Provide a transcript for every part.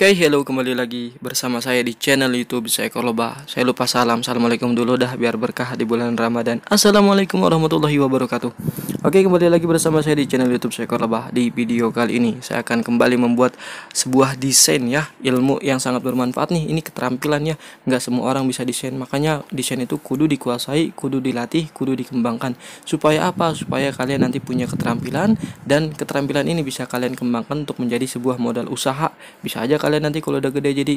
Oke, okay, hello kembali lagi bersama saya di channel YouTube Seekor Loba. Saya lupa salam. Assalamualaikum dulu dah biar berkah di bulan Ramadan. Assalamualaikum warahmatullahi wabarakatuh. Oke, okay, kembali lagi bersama saya di channel YouTube Seekor Loba. Di video kali ini saya akan kembali membuat sebuah desain ya, ilmu yang sangat bermanfaat nih. Ini keterampilannya nggak semua orang bisa desain. Makanya desain itu kudu dikuasai, kudu dilatih, kudu dikembangkan. Supaya apa? Supaya kalian nanti punya keterampilan dan keterampilan ini bisa kalian kembangkan untuk menjadi sebuah modal usaha. Bisa aja kalian kalian nanti kalau udah gede jadi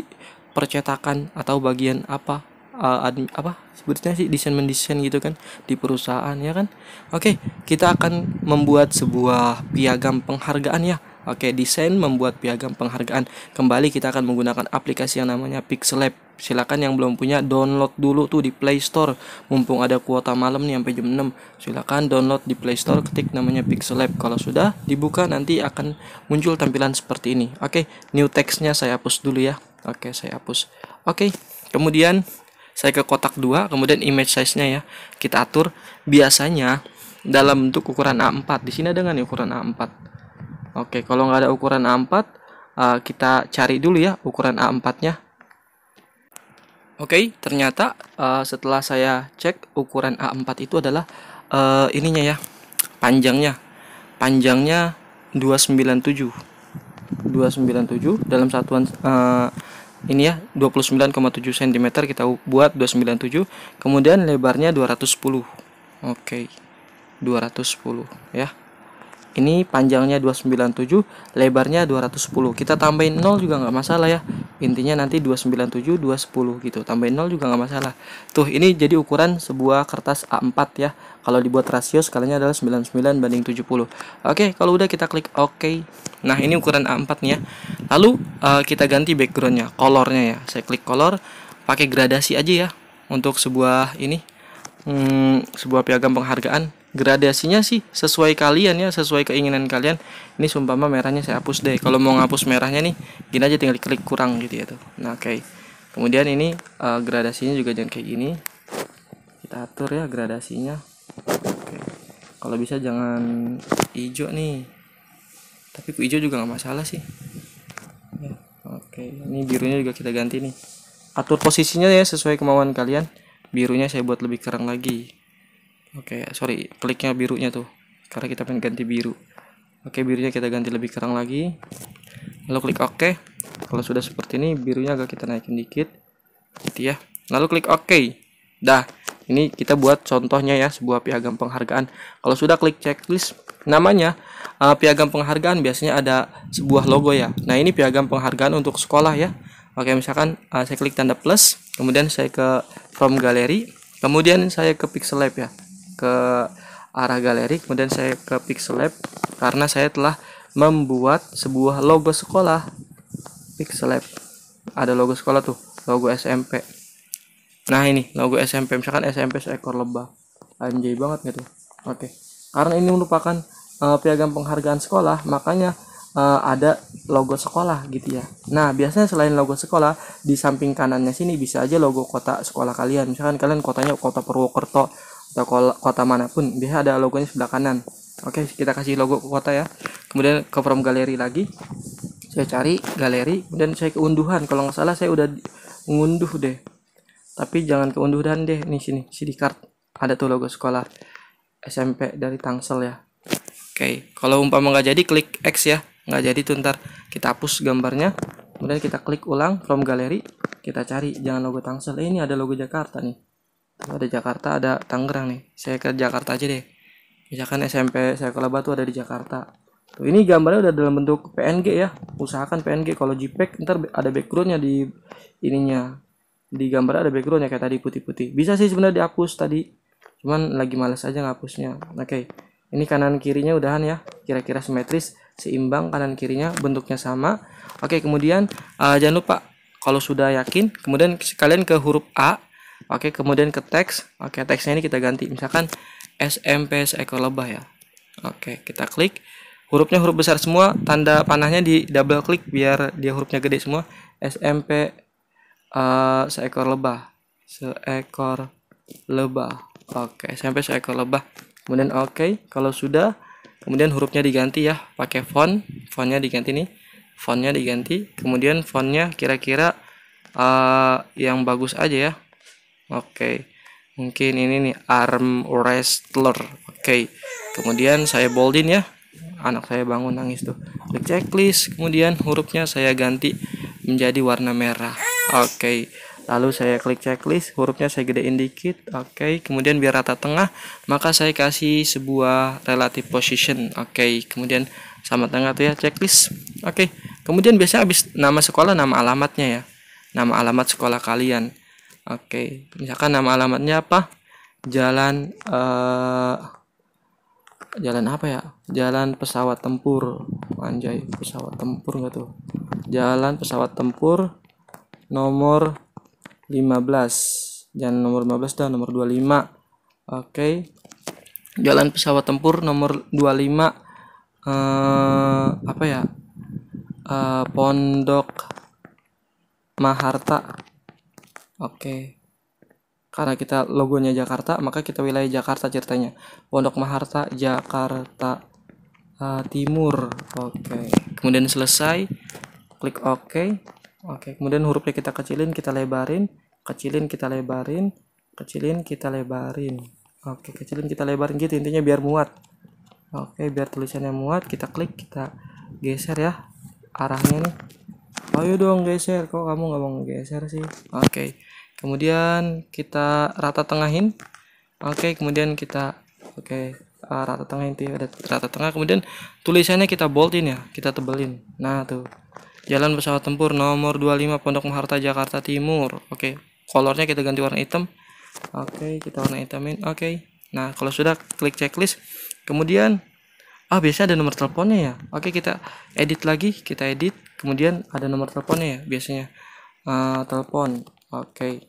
percetakan atau bagian apa uh, eh, admi, apa sebutnya sih desain mendesain gitu kan di perusahaan ya kan oke okay, kita akan membuat sebuah piagam penghargaan ya Oke, desain membuat piagam penghargaan. Kembali kita akan menggunakan aplikasi yang namanya Pixel Lab. Silakan yang belum punya download dulu tuh di Play Store. Mumpung ada kuota malam nih sampai jam 6. Silakan download di Play Store ketik namanya Pixel Lab. Kalau sudah dibuka nanti akan muncul tampilan seperti ini. Oke, new textnya saya hapus dulu ya. Oke, saya hapus. Oke, kemudian saya ke kotak 2, kemudian image size-nya ya. Kita atur biasanya dalam bentuk ukuran A4. Di sini ada dengan ukuran A4? Oke, kalau nggak ada ukuran A4, uh, eh, kita cari dulu ya ukuran A4-nya. Oke, ternyata uh, setelah saya cek ukuran A4 itu adalah uh, ininya ya, panjangnya. Panjangnya 297. 297 dalam satuan uh, ini ya 29,7 cm kita buat 297 kemudian lebarnya 210 oke 210 ya ini panjangnya 297 lebarnya 210 kita tambahin 0 juga nggak masalah ya intinya nanti 297 210 gitu tambahin 0 juga nggak masalah tuh ini jadi ukuran sebuah kertas A4 ya kalau dibuat rasio skalanya adalah 99 banding 70 oke kalau udah kita klik oke nah ini ukuran A4 nya lalu uh, kita ganti backgroundnya colornya ya saya klik color pakai gradasi aja ya untuk sebuah ini hmm, sebuah piagam penghargaan gradasinya sih sesuai kalian ya sesuai keinginan kalian ini sumpama merahnya saya hapus deh kalau mau ngapus merahnya nih gini aja tinggal klik kurang gitu ya tuh nah oke okay. kemudian ini uh, gradasinya juga jangan kayak gini kita atur ya gradasinya okay. kalau bisa jangan hijau nih tapi hijau juga nggak masalah sih ya, oke okay. ini birunya juga kita ganti nih atur posisinya ya sesuai kemauan kalian birunya saya buat lebih kerang lagi Oke, sorry, kliknya birunya tuh. Karena kita pengen ganti biru. Oke, birunya kita ganti lebih kerang lagi. Lalu klik OK. Kalau sudah seperti ini, birunya agak kita naikin dikit. Gitu ya. Lalu klik OK. Dah, ini kita buat contohnya ya, sebuah piagam penghargaan. Kalau sudah klik checklist, namanya uh, piagam penghargaan biasanya ada sebuah logo ya. Nah, ini piagam penghargaan untuk sekolah ya. Oke, misalkan uh, saya klik tanda plus, kemudian saya ke from gallery, kemudian saya ke pixel lab ya ke arah galeri kemudian saya ke Pixel Lab karena saya telah membuat sebuah logo sekolah Pixel Lab ada logo sekolah tuh logo SMP nah ini logo SMP misalkan SMP seekor lebah anjay banget gitu oke karena ini merupakan uh, piagam penghargaan sekolah makanya uh, ada logo sekolah gitu ya. Nah, biasanya selain logo sekolah, di samping kanannya sini bisa aja logo kota sekolah kalian. Misalkan kalian kotanya kota Purwokerto, atau kota manapun biasa ada logonya sebelah kanan oke kita kasih logo ke kota ya kemudian ke from galeri lagi saya cari galeri kemudian saya keunduhan kalau nggak salah saya udah mengunduh deh tapi jangan keunduhan deh nih sini CD card ada tuh logo sekolah SMP dari Tangsel ya oke kalau umpama nggak jadi klik X ya nggak jadi tuh ntar kita hapus gambarnya kemudian kita klik ulang from galeri kita cari jangan logo Tangsel eh, ini ada logo Jakarta nih ada Jakarta ada Tangerang nih saya ke Jakarta aja deh misalkan SMP saya Kelaba tuh ada di Jakarta tuh ini gambarnya udah dalam bentuk PNG ya usahakan PNG kalau JPEG ntar ada backgroundnya di ininya di gambar ada backgroundnya kayak tadi putih-putih bisa sih sebenarnya dihapus tadi cuman lagi males aja ngapusnya oke okay. ini kanan kirinya udahan ya kira-kira simetris seimbang kanan kirinya bentuknya sama oke okay, kemudian uh, jangan lupa kalau sudah yakin kemudian kalian ke huruf A Oke, kemudian ke teks. Oke, teksnya ini kita ganti. Misalkan SMP seekor lebah ya. Oke, kita klik. Hurufnya huruf besar semua, tanda panahnya di double klik biar dia hurufnya gede semua. SMP uh, eh, seekor lebah. Seekor lebah. Oke, SMP seekor lebah. Kemudian oke, kalau sudah kemudian hurufnya diganti ya pakai font. Fontnya diganti nih. Fontnya diganti. Kemudian fontnya kira-kira uh, yang bagus aja ya Oke. Mungkin ini nih arm wrestler. Oke. Kemudian saya boldin ya. Anak saya bangun nangis tuh. The checklist. Kemudian hurufnya saya ganti menjadi warna merah. Oke. Lalu saya klik checklist, hurufnya saya gedein dikit. Oke, kemudian biar rata tengah, maka saya kasih sebuah relative position. Oke, kemudian sama tengah tuh ya checklist. Oke. Kemudian biasanya habis nama sekolah nama alamatnya ya. Nama alamat sekolah kalian. Oke, misalkan nama alamatnya apa? Jalan uh, jalan apa ya? Jalan pesawat tempur. Anjay, pesawat tempur enggak tuh? Jalan pesawat tempur nomor 15. Jalan nomor 15 dan nomor 25. Oke. Jalan pesawat tempur nomor 25 eh uh, apa ya? Uh, Pondok Maharta Oke. Karena kita logonya Jakarta, maka kita wilayah Jakarta ceritanya. Pondok Maharta, Jakarta uh, Timur. Oke. Kemudian selesai, klik Oke. Oke, kemudian hurufnya kita kecilin, kita lebarin, kecilin, kita lebarin, kecilin, kita lebarin. Oke, kecilin, kita lebarin gitu intinya biar muat. Oke, biar tulisannya muat, kita klik, kita geser ya arahnya nih ayo dong geser kok kamu nggak mau geser sih oke okay. kemudian kita rata tengahin oke okay, kemudian kita oke okay, uh, eh, rata tengahin inti ada rata tengah kemudian tulisannya kita boldin ya kita tebelin nah tuh jalan pesawat tempur nomor 25 Pondok Maharta Jakarta Timur oke okay. kolornya kita ganti warna hitam oke okay, kita warna hitamin oke okay. nah kalau sudah klik checklist kemudian ah biasanya ada nomor teleponnya ya oke kita edit lagi kita edit kemudian ada nomor teleponnya ya biasanya uh, telepon oke okay.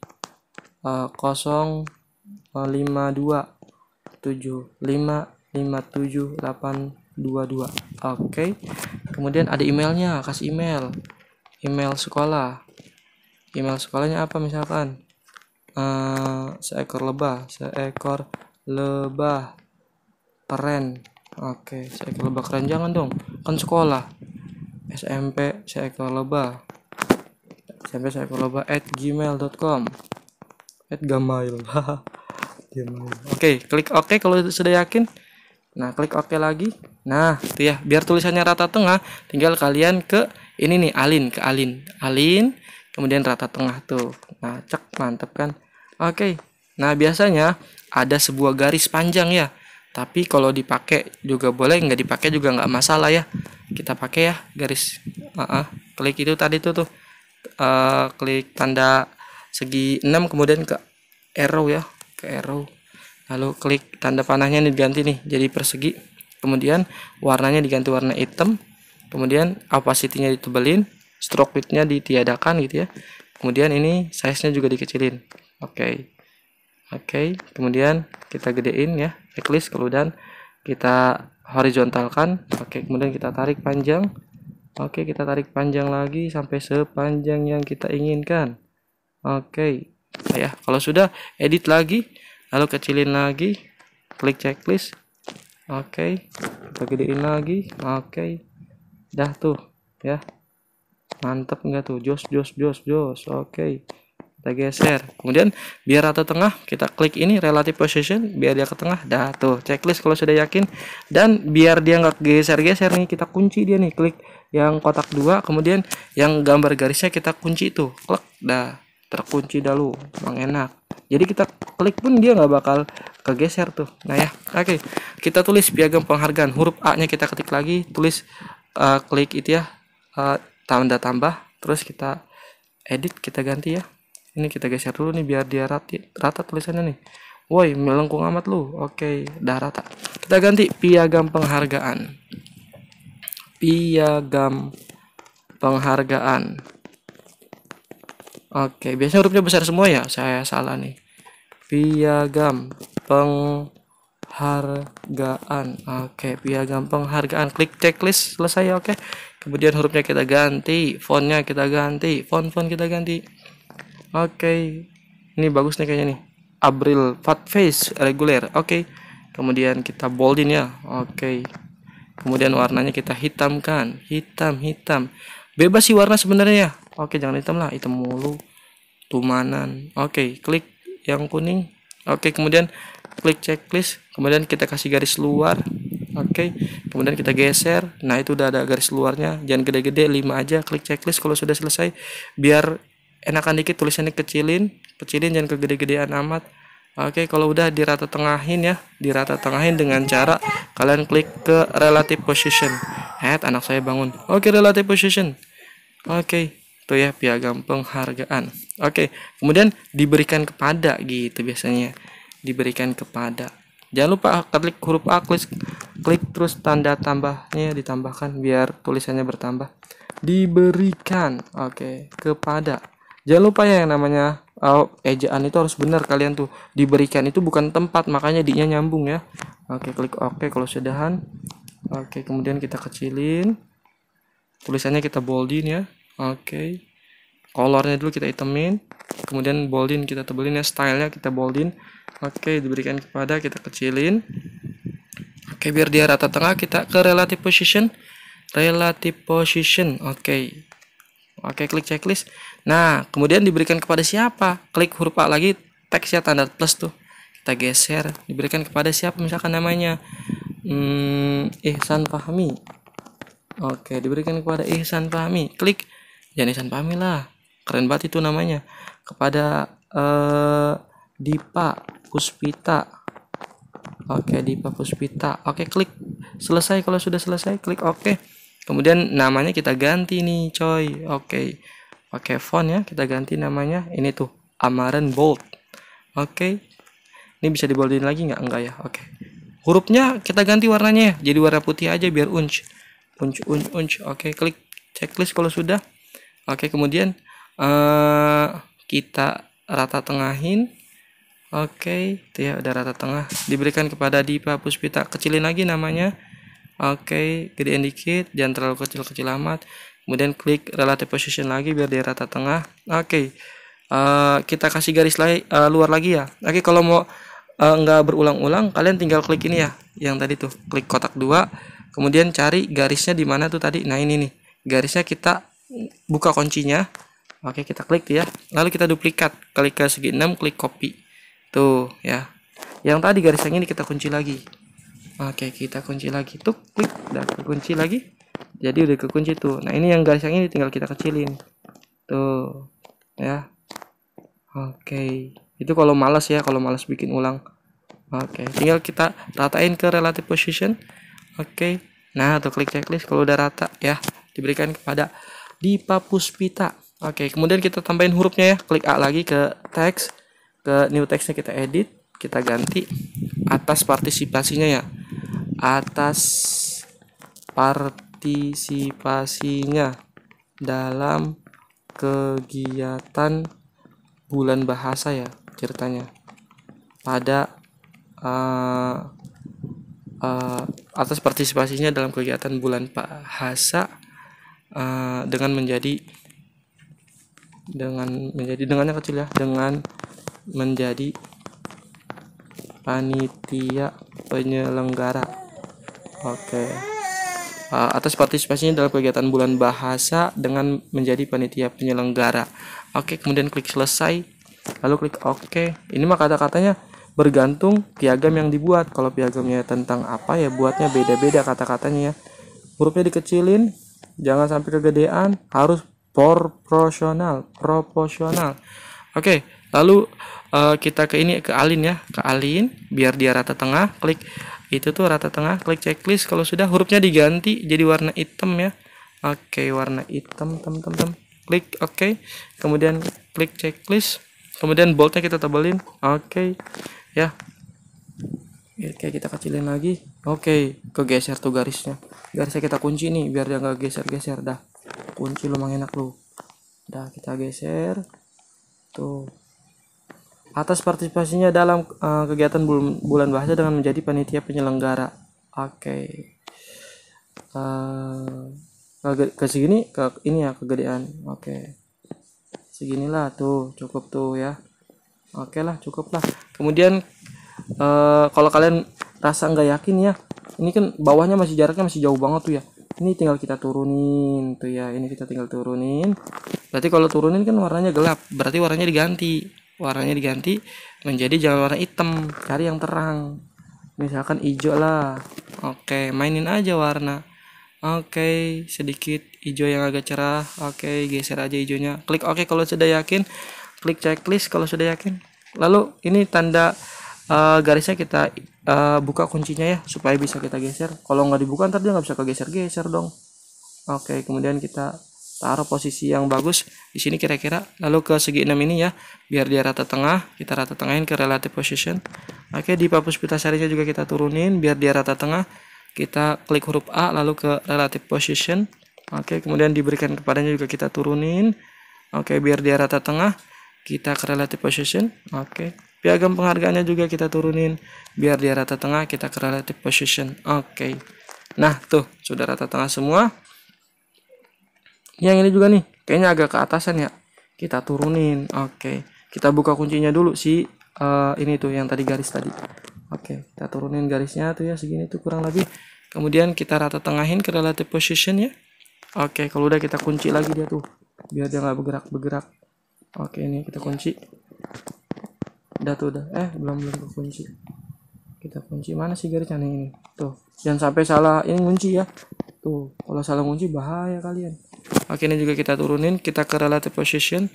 uh, ah, tujuh lima lima tujuh delapan dua dua. oke kemudian ada emailnya kasih email email sekolah email sekolahnya apa misalkan uh, seekor lebah seekor lebah peren Oke, saya lebah keranjangan dong. Kan sekolah. SMP saya ke lebah. SMP ke lebah at gmail.com at gmail. gmail. Oke, klik oke kalau sudah yakin. Nah, klik oke okay lagi. Nah, itu ya, biar tulisannya rata tengah, tinggal kalian ke ini nih, alin ke alin. Alin, kemudian rata tengah tuh. Nah, cek mantep kan. Oke. Nah, biasanya ada sebuah garis panjang ya tapi kalau dipakai juga boleh nggak dipakai juga nggak masalah ya kita pakai ya garis uh -uh. klik itu tadi tuh tuh uh, klik tanda segi 6 kemudian ke arrow ya ke arrow lalu klik tanda panahnya ini diganti nih jadi persegi kemudian warnanya diganti warna hitam kemudian opacity-nya ditebelin stroke width-nya ditiadakan gitu ya kemudian ini size-nya juga dikecilin oke okay. oke okay. kemudian kita gedein ya checklist kemudian kita horizontalkan oke kemudian kita tarik panjang oke kita tarik panjang lagi sampai sepanjang yang kita inginkan oke ya kalau sudah edit lagi lalu kecilin lagi klik checklist oke kita gedein lagi oke dah tuh ya mantap nggak tuh jos jos jos jos oke okay kita geser kemudian biar rata tengah kita klik ini relative position biar dia ke tengah dah tuh checklist kalau sudah yakin dan biar dia nggak geser-geser nih kita kunci dia nih klik yang kotak dua kemudian yang gambar garisnya kita kunci tuh klik dah terkunci dulu emang enak jadi kita klik pun dia nggak bakal kegeser tuh nah ya oke okay. kita tulis piagam penghargaan huruf A nya kita ketik lagi tulis uh, klik itu ya uh, tanda tambah terus kita edit kita ganti ya ini kita geser dulu nih biar dia rata, rata tulisannya nih woi melengkung amat lu oke dah rata kita ganti piagam penghargaan piagam penghargaan oke biasanya hurufnya besar semua ya saya salah nih piagam penghargaan oke piagam penghargaan klik checklist selesai oke kemudian hurufnya kita ganti fontnya kita ganti font font kita ganti oke okay. ini bagus nih kayaknya nih April fat face reguler oke okay. kemudian kita boldin ya oke okay. kemudian warnanya kita hitamkan hitam hitam bebas sih warna sebenarnya ya oke okay, jangan hitam lah hitam mulu tumanan oke okay, klik yang kuning oke okay, kemudian klik checklist kemudian kita kasih garis luar oke okay. kemudian kita geser nah itu udah ada garis luarnya jangan gede-gede 5 aja klik checklist kalau sudah selesai biar enakan dikit tulisannya kecilin kecilin jangan kegede-gedean amat Oke, kalau udah dirata tengahin ya, dirata tengahin dengan cara kalian klik ke relative position. head anak saya bangun. Oke, relative position. Oke, itu ya piagam penghargaan. Oke, kemudian diberikan kepada gitu biasanya. Diberikan kepada. Jangan lupa klik huruf A, klik, klik terus tanda tambahnya ditambahkan biar tulisannya bertambah. Diberikan. Oke, kepada jangan lupa ya yang namanya oh, ejaan itu harus benar kalian tuh diberikan itu bukan tempat makanya dinya nyambung ya oke klik oke kalau sudahan oke kemudian kita kecilin tulisannya kita boldin ya oke kolornya dulu kita itemin kemudian boldin kita tebelin ya stylenya kita boldin oke diberikan kepada kita kecilin oke biar dia rata tengah kita ke relative position relative position oke oke klik checklist Nah, kemudian diberikan kepada siapa? Klik huruf A lagi, teksnya tanda plus tuh. Kita geser, diberikan kepada siapa misalkan namanya? Hmm, Ihsan Fahmi. Oke, diberikan kepada Ihsan Fahmi. Klik. Jangan Ihsan Fahmi lah. Keren banget itu namanya. Kepada eh, Dipa Puspita. Oke, Dipa Puspita. Oke, klik. Selesai kalau sudah selesai, klik oke. Kemudian namanya kita ganti nih, coy. Oke pakai font ya kita ganti namanya ini tuh Amaren Bold oke okay. ini bisa diboldin lagi nggak enggak ya oke okay. hurufnya kita ganti warnanya ya, jadi warna putih aja biar unch unch unch unch oke okay, klik checklist kalau sudah oke kemudian uh, kita rata tengahin Oke, okay, itu ya udah rata tengah. Diberikan kepada Dipa Puspita. Kecilin lagi namanya. Oke, okay, gedein dikit, jangan terlalu kecil-kecil amat kemudian klik relative position lagi biar di rata tengah oke okay. uh, eh, kita kasih garis lagi uh, eh, luar lagi ya oke okay, kalau mau uh, nggak berulang-ulang kalian tinggal klik ini ya yang tadi tuh klik kotak dua kemudian cari garisnya di mana tuh tadi nah ini nih garisnya kita buka kuncinya oke okay, kita klik ya lalu kita duplikat klik ke segi 6 klik copy tuh ya yang tadi garis yang ini kita kunci lagi oke kita kunci lagi tuh klik dan kunci lagi jadi udah kekunci tuh nah ini yang garis yang ini tinggal kita kecilin tuh ya oke okay. itu kalau males ya kalau males bikin ulang oke okay. tinggal kita ratain ke relative position oke okay. nah atau klik checklist kalau udah rata ya diberikan kepada di pita oke okay. kemudian kita tambahin hurufnya ya klik A lagi ke text ke new textnya kita edit kita ganti atas partisipasinya ya atas part partisipasinya dalam kegiatan bulan bahasa ya ceritanya pada uh, uh, atas partisipasinya dalam kegiatan bulan bahasa uh, dengan menjadi dengan menjadi dengannya kecil ya dengan menjadi panitia penyelenggara oke okay. Eh, atas partisipasinya dalam kegiatan bulan bahasa dengan menjadi panitia penyelenggara. Oke, kemudian klik selesai, lalu klik Oke. Ini mah kata-katanya bergantung piagam yang dibuat. Kalau piagamnya tentang apa ya buatnya beda-beda kata-katanya ya. Hurufnya dikecilin, jangan sampai kegedean, harus proporsional, proporsional. Oke, lalu eh, kita ke ini ke Alin ya, ke Alin biar dia rata tengah, klik itu tuh rata tengah klik checklist kalau sudah hurufnya diganti jadi warna hitam ya oke okay, warna hitam tem tem tem klik oke okay. kemudian klik checklist kemudian boltnya kita tebelin oke okay. ya oke kita kecilin lagi oke okay. kegeser tuh garisnya garisnya kita kunci nih biar dia nggak geser-geser dah kunci lumayan enak lu dah kita geser tuh atas partisipasinya dalam uh, kegiatan bulan, bulan bahasa dengan menjadi panitia penyelenggara. Oke. Okay. Uh, eh, ke, ke segini ke ini ya kegedean. Oke. Okay. Seginilah tuh, cukup tuh ya. Oke okay lah, cukup lah. Kemudian uh, kalau kalian rasa nggak yakin ya, ini kan bawahnya masih jaraknya masih jauh banget tuh ya ini tinggal kita turunin tuh ya ini kita tinggal turunin berarti kalau turunin kan warnanya gelap berarti warnanya diganti warnanya diganti menjadi jangan warna hitam cari yang terang misalkan hijau lah oke mainin aja warna oke sedikit hijau yang agak cerah oke geser aja hijaunya klik oke kalau sudah yakin klik checklist kalau sudah yakin lalu ini tanda uh, garisnya kita uh, buka kuncinya ya supaya bisa kita geser kalau nggak dibuka ntar dia nggak bisa kegeser-geser dong oke kemudian kita taruh posisi yang bagus di sini kira-kira lalu ke segi 6 ini ya biar dia rata tengah kita rata tengahin ke relative position oke di papus pita sarinya juga kita turunin biar dia rata tengah kita klik huruf A lalu ke relative position oke kemudian diberikan kepadanya juga kita turunin oke biar dia rata tengah kita ke relative position oke piagam penghargaannya juga kita turunin biar dia rata tengah kita ke relative position oke nah tuh sudah rata tengah semua Ya, yang ini juga nih kayaknya agak ke atasan ya kita turunin oke kita buka kuncinya dulu si uh, ini tuh yang tadi garis tadi oke kita turunin garisnya tuh ya segini tuh kurang lebih kemudian kita rata tengahin ke relative position ya oke kalau udah kita kunci lagi dia tuh biar dia nggak bergerak bergerak oke ini kita kunci udah tuh udah eh belum belum kunci kita kunci mana sih garisnya nih ini tuh jangan sampai salah ini kunci ya tuh kalau salah kunci bahaya kalian Oke, ini juga kita turunin, kita ke relative position.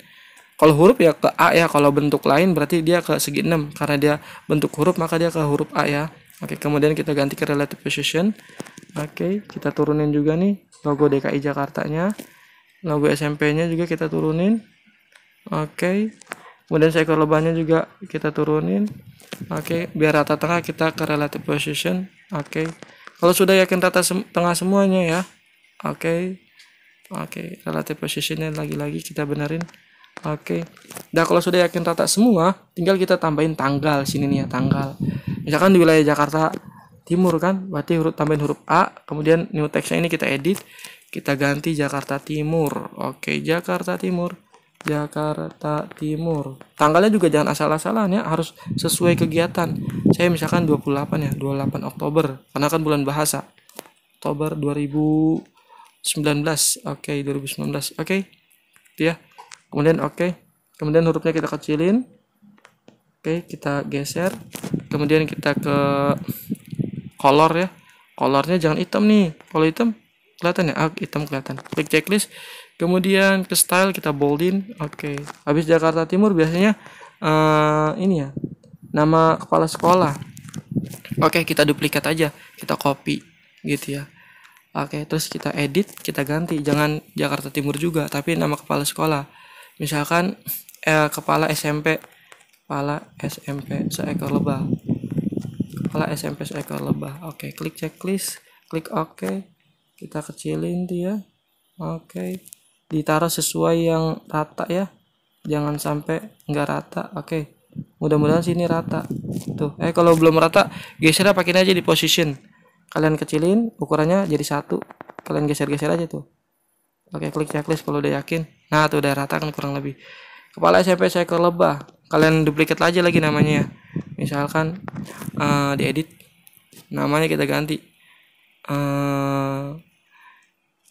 Kalau huruf ya ke A ya, kalau bentuk lain berarti dia ke segi 6 karena dia bentuk huruf maka dia ke huruf A ya. Oke, kemudian kita ganti ke relative position. Oke, kita turunin juga nih logo DKI Jakarta nya, Logo SMP-nya juga kita turunin. Oke. Kemudian seekor lebahnya juga kita turunin. Oke, biar rata tengah kita ke relative position. Oke. Kalau sudah yakin rata tengah semuanya ya. Oke. Oke, okay, relative positionnya lagi-lagi kita benerin. Oke. Okay. Nah, kalau sudah yakin rata semua, tinggal kita tambahin tanggal sini nih ya, tanggal. Misalkan di wilayah Jakarta Timur kan, berarti huruf tambahin huruf A, kemudian new textnya ini kita edit, kita ganti Jakarta Timur. Oke, okay, Jakarta Timur. Jakarta Timur. Tanggalnya juga jangan asal-asalan ya, harus sesuai kegiatan. Saya misalkan 28 ya, 28 Oktober, karena kan bulan bahasa. Oktober 2000 19 oke okay, 2019 oke okay. ya kemudian oke okay. kemudian hurufnya kita kecilin oke okay, kita geser kemudian kita ke color ya colornya jangan hitam nih kalau hitam kelihatan ya ah, hitam kelihatan klik checklist kemudian ke style kita boldin oke okay. habis Jakarta Timur biasanya uh, ini ya nama kepala sekolah oke okay, kita duplikat aja kita copy gitu ya Oke, terus kita edit, kita ganti. Jangan Jakarta Timur juga, tapi nama kepala sekolah. Misalkan eh, kepala SMP, kepala SMP seekor lebah. Kepala SMP seekor lebah. Oke, klik checklist, klik OK. Kita kecilin dia. Oke. Ditaruh sesuai yang rata ya. Jangan sampai nggak rata. Oke. Mudah-mudahan sini rata. Tuh. Eh kalau belum rata, geser pakai aja di position kalian kecilin ukurannya jadi satu kalian geser-geser aja tuh oke klik checklist kalau udah yakin nah tuh udah rata kan kurang lebih kepala SMP saya ke lebah kalian duplikat aja lagi namanya ya misalkan uh, diedit namanya kita ganti uh,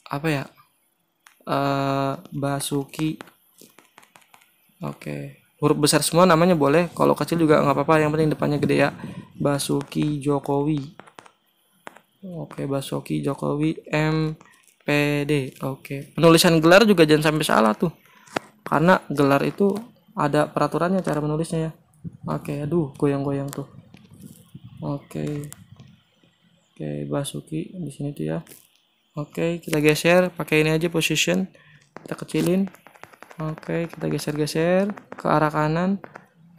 apa ya uh, Basuki oke okay. huruf besar semua namanya boleh kalau kecil juga nggak apa-apa yang penting depannya gede ya Basuki Jokowi Oke, Basuki Jokowi MPD. Oke. Penulisan gelar juga jangan sampai salah tuh. Karena gelar itu ada peraturannya cara menulisnya ya. Oke, aduh, goyang-goyang tuh. Oke. Oke, Basuki di sini tuh ya. Oke, kita geser pakai ini aja position. Kita kecilin. Oke, kita geser-geser ke arah kanan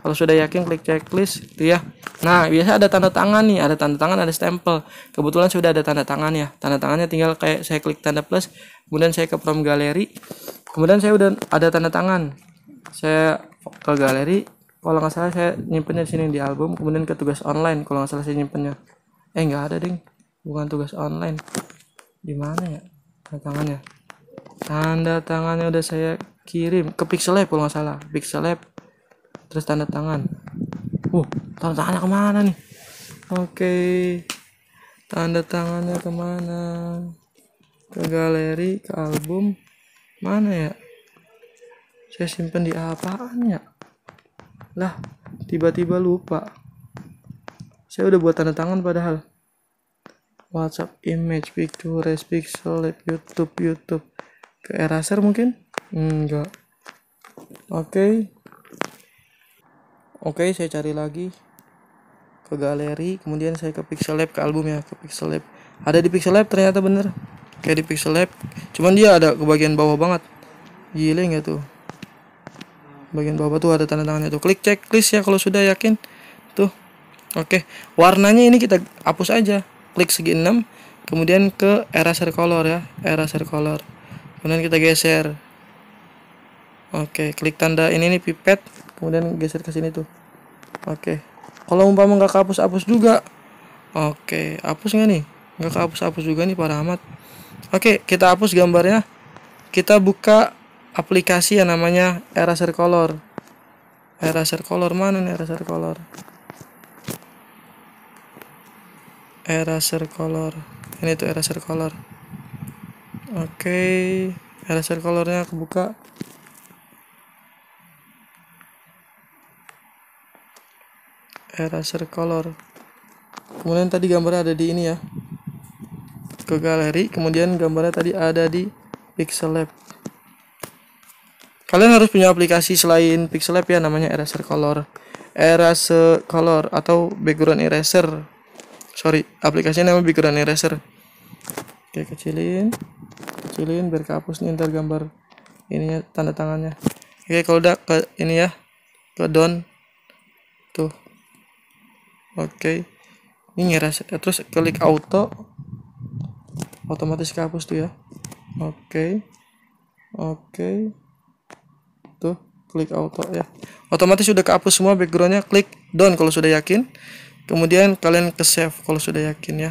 kalau sudah yakin klik checklist gitu ya nah biasa ada tanda tangan nih ada tanda tangan ada stempel kebetulan sudah ada tanda tangan ya tanda tangannya tinggal kayak saya klik tanda plus kemudian saya ke prom galeri kemudian saya udah ada tanda tangan saya ke galeri kalau nggak salah saya nyimpennya di sini di album kemudian ke tugas online kalau nggak salah saya nyimpennya eh nggak ada ding bukan tugas online di mana ya tanda tangannya tanda tangannya udah saya kirim ke pixel lab kalau nggak salah pixel lab terus tanda tangan uh tanda tangannya kemana nih oke okay. tanda tangannya kemana ke galeri ke album mana ya saya simpen di apaan ya lah tiba-tiba lupa saya udah buat tanda tangan padahal WhatsApp image picture pixel YouTube YouTube ke eraser mungkin enggak oke okay oke okay, saya cari lagi ke galeri kemudian saya ke pixel lab ke album ya ke pixel lab ada di pixel lab ternyata bener kayak di pixel lab cuman dia ada ke bagian bawah banget Gila enggak tuh bagian bawah tuh ada tanda tangannya tuh klik checklist ya kalau sudah yakin tuh oke okay. warnanya ini kita hapus aja klik segi 6 kemudian ke eraser color ya eraser color kemudian kita geser oke okay. klik tanda ini nih pipet kemudian geser ke sini tuh oke okay. kalau umpama nggak kehapus hapus juga oke okay. hapus nggak nih nggak kehapus hapus juga nih para amat oke okay, kita hapus gambarnya kita buka aplikasi yang namanya eraser color eraser color mana nih eraser color eraser color ini tuh eraser color oke okay. eraser colornya kebuka eraser color kemudian tadi gambarnya ada di ini ya ke galeri kemudian gambarnya tadi ada di pixel lab kalian harus punya aplikasi selain pixel lab ya namanya eraser color eraser color atau background eraser sorry aplikasinya namanya background eraser oke kecilin kecilin biar kehapus nih ntar gambar ininya tanda tangannya oke kalau udah ke ini ya ke down tuh oke okay. ini ngeres terus klik auto otomatis kehapus tuh ya oke okay. oke okay. tuh klik auto ya otomatis sudah kehapus semua backgroundnya klik down kalau sudah yakin kemudian kalian ke save kalau sudah yakin ya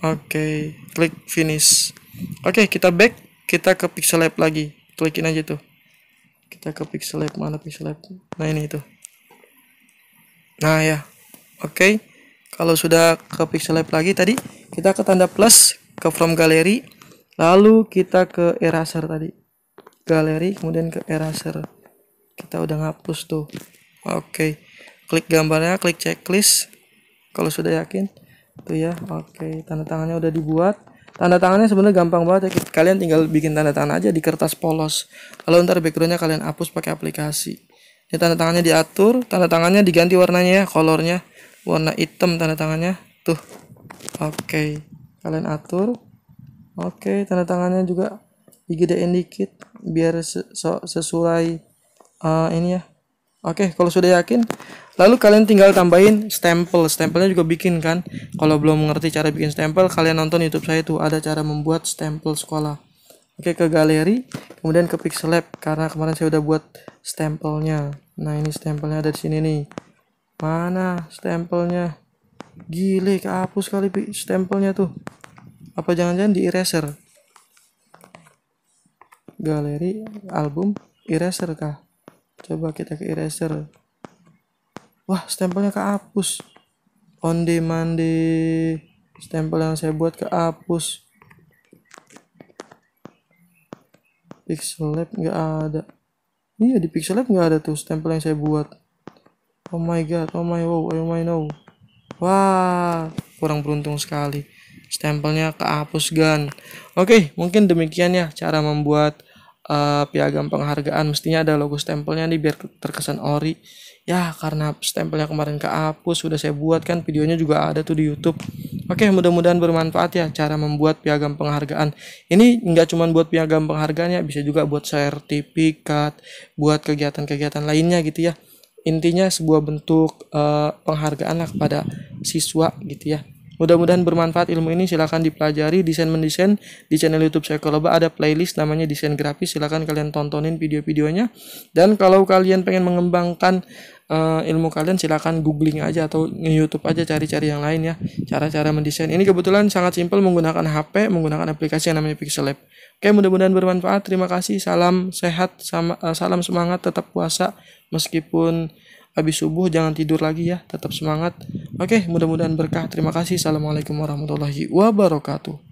oke okay. klik finish oke okay, kita back kita ke pixel lab lagi klikin aja tuh kita ke pixel lab mana pixel lab nah ini itu nah ya Oke, okay. kalau sudah ke Pixel Lab lagi tadi, kita ke tanda plus, ke From Gallery, lalu kita ke Eraser tadi. Galeri, kemudian ke Eraser. Kita udah ngapus tuh. Oke, okay. klik gambarnya, klik checklist. Kalau sudah yakin, tuh ya. Oke, okay. tanda tangannya udah dibuat. Tanda tangannya sebenarnya gampang banget ya. Kalian tinggal bikin tanda tangan aja di kertas polos. Kalau ntar backgroundnya kalian hapus pakai aplikasi. Ini tanda tangannya diatur, tanda tangannya diganti warnanya, ya, kolornya warna hitam tanda tangannya tuh oke okay. kalian atur oke okay, tanda tangannya juga digedein dikit biar sesuai uh, ini ya oke okay, kalau sudah yakin lalu kalian tinggal tambahin stempel stempelnya juga bikin kan kalau belum mengerti cara bikin stempel kalian nonton youtube saya tuh ada cara membuat stempel sekolah Oke ke galeri, kemudian ke Pixel Lab karena kemarin saya udah buat stempelnya. Nah ini stempelnya ada di sini nih. Mana stempelnya? Gile, kehapus kali stempelnya tuh. Apa jangan-jangan di eraser? Galeri album eraser kah? Coba kita ke eraser. Wah, stempelnya kehapus. On demand di Stempel yang saya buat kehapus. Pixel Lab nggak ada. Iya di Pixel Lab nggak ada tuh stempel yang saya buat. Oh my god, oh my wow, oh, oh my no. Wah, kurang beruntung sekali. Stempelnya kehapus gan. Oke, mungkin demikian ya cara membuat uh, piagam penghargaan. Mestinya ada logo stempelnya nih biar terkesan ori. Ya, karena stempelnya kemarin kehapus sudah saya buat kan videonya juga ada tuh di YouTube. Oke, mudah-mudahan bermanfaat ya cara membuat piagam penghargaan. Ini nggak cuma buat piagam penghargaan ya, bisa juga buat sertifikat, buat kegiatan-kegiatan lainnya gitu ya intinya sebuah bentuk uh, penghargaan lah kepada siswa gitu ya mudah-mudahan bermanfaat ilmu ini silahkan dipelajari desain mendesain di channel YouTube saya Koloba ada playlist namanya desain grafis silahkan kalian tontonin video-videonya dan kalau kalian pengen mengembangkan uh, ilmu kalian silahkan googling aja atau YouTube aja cari-cari yang lain ya cara-cara mendesain ini kebetulan sangat simpel menggunakan HP menggunakan aplikasi yang namanya Pixel Lab oke mudah-mudahan bermanfaat terima kasih salam sehat sama eh, salam semangat tetap puasa Meskipun habis subuh jangan tidur lagi ya, tetap semangat. Oke, mudah-mudahan berkah. Terima kasih. Assalamualaikum warahmatullahi wabarakatuh.